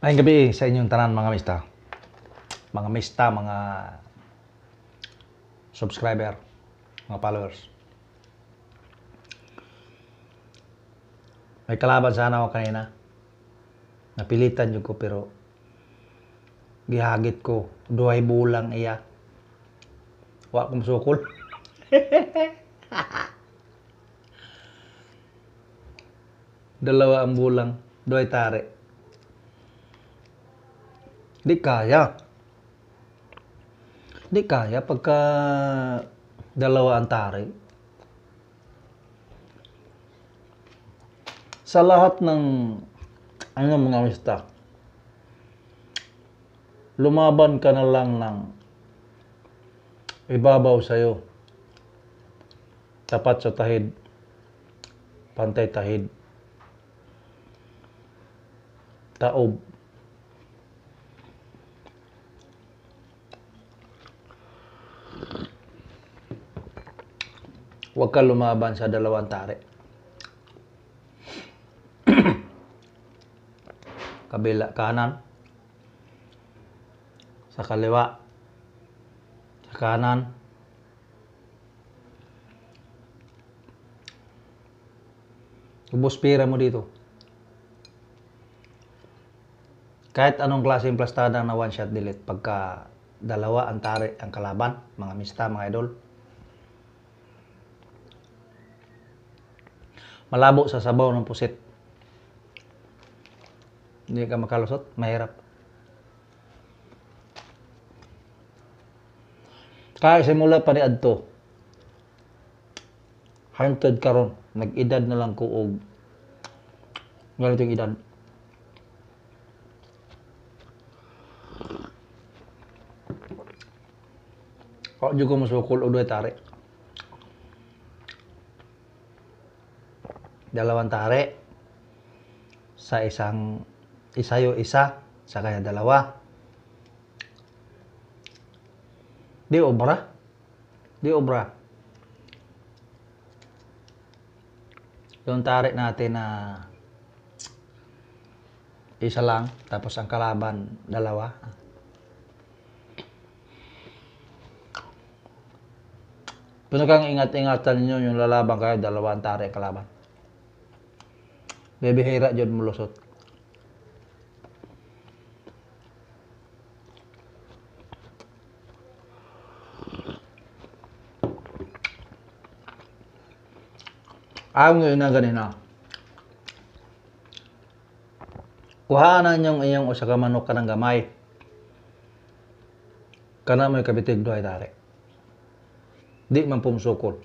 Ngayong gabi sa inyong tanan mga mista. Mga mista, mga subscriber, mga followers. May kalaban sana ako kanina. Napilitan yun ko pero gihagit ko. Duhay bulang iya. Wa kong sukol. Dalawa ang bulang. Duhay tarik. Hindi kaya. Hindi kaya pagka dalawa ang tari. Sa lahat ng ano mga mistak, lumaban ka na lang ng ibabaw sa'yo. Tapat sa tahid. Pantay tahid. Taob Huwag ka lumaban sa dalawang tari. Kabila, kanan. Sa kaliwa. Sa kanan. Ubus pira mo dito. Kahit anong klaseng plastada na one shot delete pagka dalawa ang tari ang kalaban, mga mista, mga idol. malabo sa sabaw ng pusit. Hindi ka makalusot, mahirap. Kaya simula pa ni Adto, hunted karon nag-edad na lang ko og ganito yung edad. Kau juga masukul udah tarik. dalawang tare sa isang isayo isa sa kaya dalawa di obra di obra yung tare natin na isa lang tapos ang kalaban dalawa kang ingat-ingatan niyo yung lalaban kayo, dalawang tari kalaban. Bebihira jud mulusot. Ang ngayon na ganina. Ah. Kuhanan niyong iyong usa ka manok gamay. Kana may kabitig duhay tari. Di man pumsukol.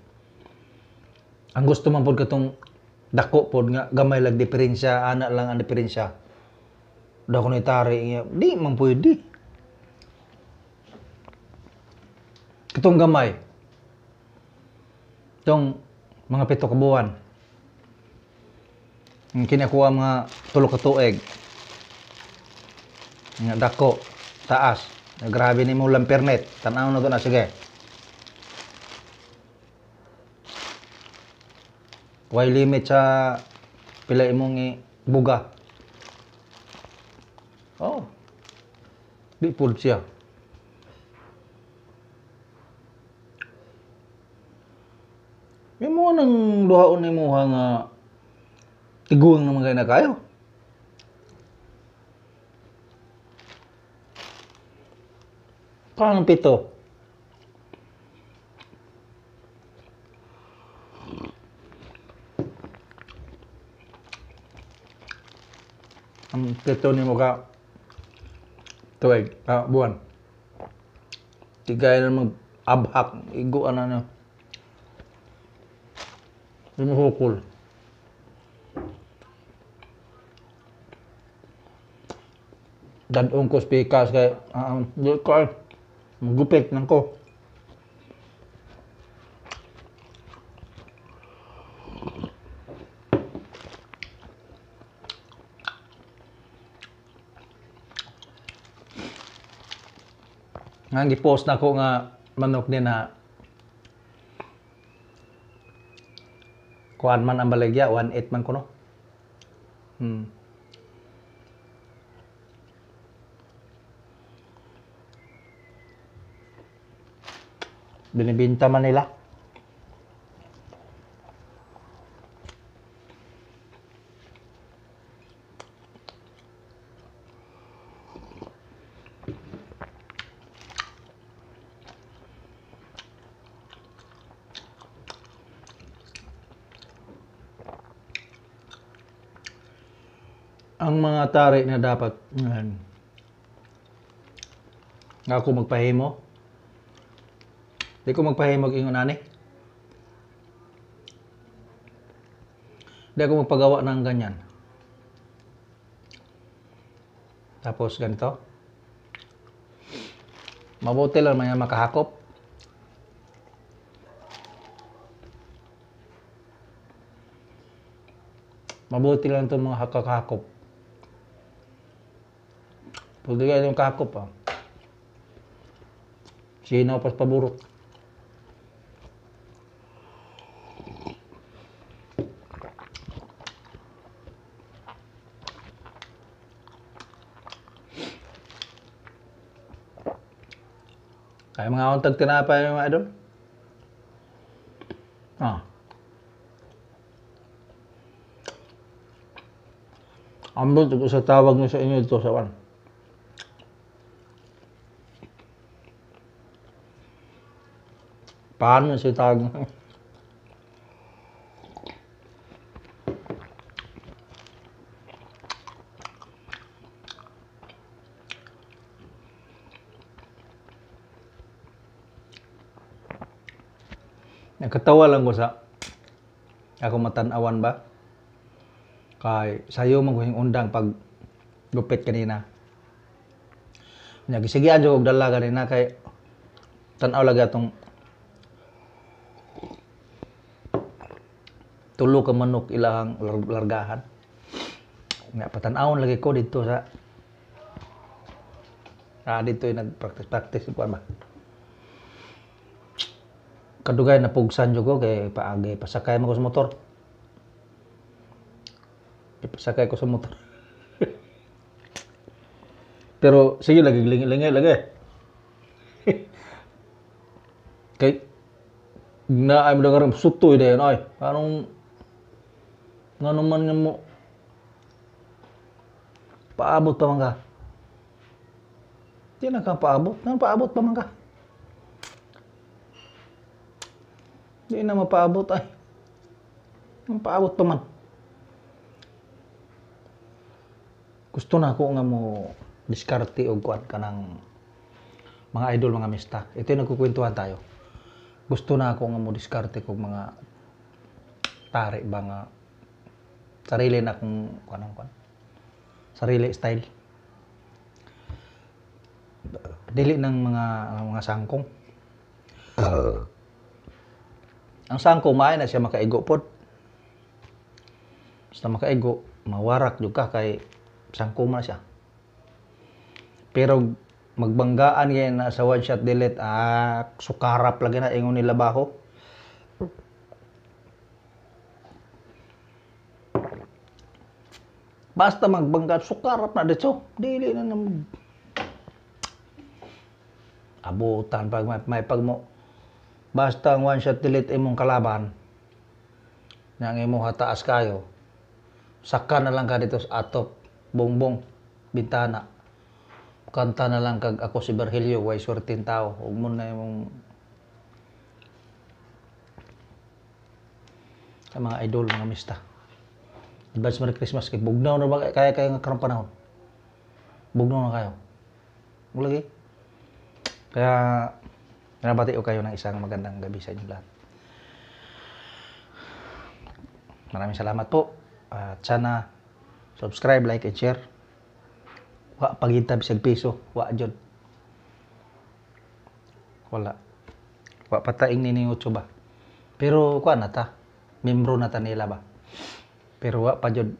Ang gusto man pod katong dako pod nga gamay lag diferensya ana lang ang diferensya dako ni tari di man pwede kitong gamay tong mga pito ka buwan ang kinakuha mga tulo ka tuig nga dako taas grabe ni mo lampernet tanaw na to na sige Way limit sa pila imong buga. Oh. Di pud siya. May mga nang duhaon ni mo nga tiguang naman kayo na kayo. Paano pito. keto plutonium ka tuig ah, buwan tigay na mag abhak igo ana na imuhukol dadong ko speakers kay uh, um, di ko gupit nang ko nga gipost nako nga manok ni na kuan man ang baligya 18 man kuno hmm binibinta man nila ang mga tari na dapat yan, nga ako magpahimo di ko magpahimog ingon ani di ako magpagawa ng ganyan tapos ganito mabuti lang may makahakop mabuti lang itong mga kakahakop Pagdigay yung kakop ah. Sinaw pas paburot. Kaya mga untag tinapay yung idol. Ah. Ambot ko sa tawag niyo sa inyo ito sa one. Paano si Tagang? Nakatawa lang ko sa ako matanawan ba? Kay sayo maghuhing undang pag gupit kanina. Nya gisigi adyo og dala kanina kay tan-aw lagi atong Tulu ke menuk ilang largahan. Nga aun lagi ko dito sa Ah, di itu nak praktis ko ba. Kadugay Kedua pugsan jud juga ke pak pasakay pas sakai sa motor. Pas ko sa motor. Pero sige lagi lingay-lingay lagi. kay na ay mo dengar ide, na ay. Anong Nga naman nga mo, paabot pa man ka. Di na ka paabot. Nga paabot pa man ka. Di na mapaabot ay. Nga paabot pa man. Gusto na ako nga mo diskarte o kuat ka ng mga idol, mga mista. Ito yung nagkukwentuhan tayo. Gusto na ako nga mo diskarte kong mga tari ba nga Sarili na akong, kuan kuan. Sarili style. Dili ng mga mga sangkong. Uh. Ang sangkong maay na siya makaigo pod. Basta makaigo, mawarak jud ka kay sangkong man siya. Pero magbanggaan yan na sa one shot delete ah sukarap lagi na ingon nila baho Basta magbangga, sukarap na dito. Dili na na mag... Abutan pag may, may pag mo. Basta one shot delete imong kalaban. Nang imo hataas kayo. Saka na lang ka dito sa atop. Bongbong. Bintana. Kanta na lang kag ako si Berhelio. Way suertin tao. Huwag mo na imong... Sa mga idol, mga mista. Advance Merry Christmas kay bugnaw na ba kaya kaya nga karong panahon. Bugnaw na kayo. Ulagi. Kaya nabati ko kayo ng isang magandang gabi sa inyo lahat. Maraming salamat po. At sana subscribe, like, and share. Wa paginta bisag piso. Wa jud. Wala. Wa pataing ni ni YouTube ba. Pero kuan na ta. Membro na ta nila ba. Pero wa pa jud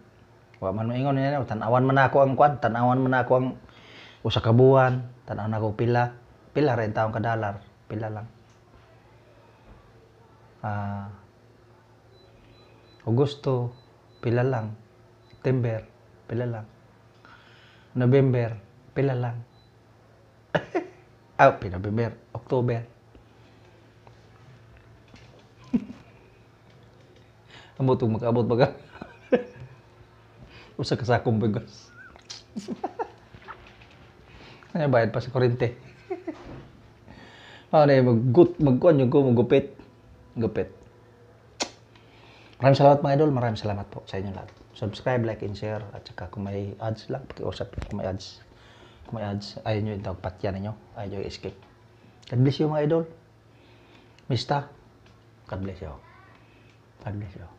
wa man maingon niya tan-awan man ako ang kwad tan-awan man ako ang usa ka buwan, tan-awan ako pila, pila ra taong ka dollar, pila lang. Ah, Agosto, pila lang. September, pila lang. November, pila lang. ah, oh, November, October. Amot, mag-abot baga. Usa ka sakong bigas. Kanya bayad pa sa kurente. Ano yung maggut, magkuhan yung ko, magupit. Gupit. Maraming salamat mga idol, maraming salamat po sa inyo lahat. Subscribe, like, and share. At saka kung may ads lang, pakiusap kung may ads. Kung may ads, ayaw nyo yung tagpatya ninyo. Ayaw nyo escape. God bless you mga idol. Mista, God bless you. God bless you.